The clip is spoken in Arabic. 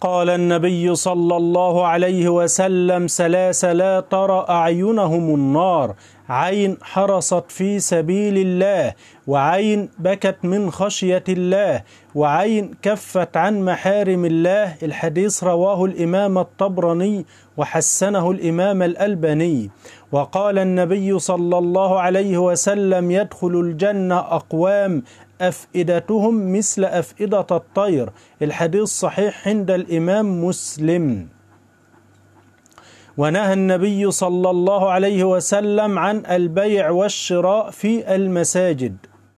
قال النبي صلى الله عليه وسلم ثلاث لا ترى أعينهم النار عين حرصت في سبيل الله وعين بكت من خشية الله وعين كفت عن محارم الله الحديث رواه الإمام الطبراني وحسنه الإمام الألباني وقال النبي صلى الله عليه وسلم يدخل الجنة أقوام أفئدتهم مثل أفئدة الطير الحديث صحيح عند الإمام مسلم ونهى النبي صلى الله عليه وسلم عن البيع والشراء في المساجد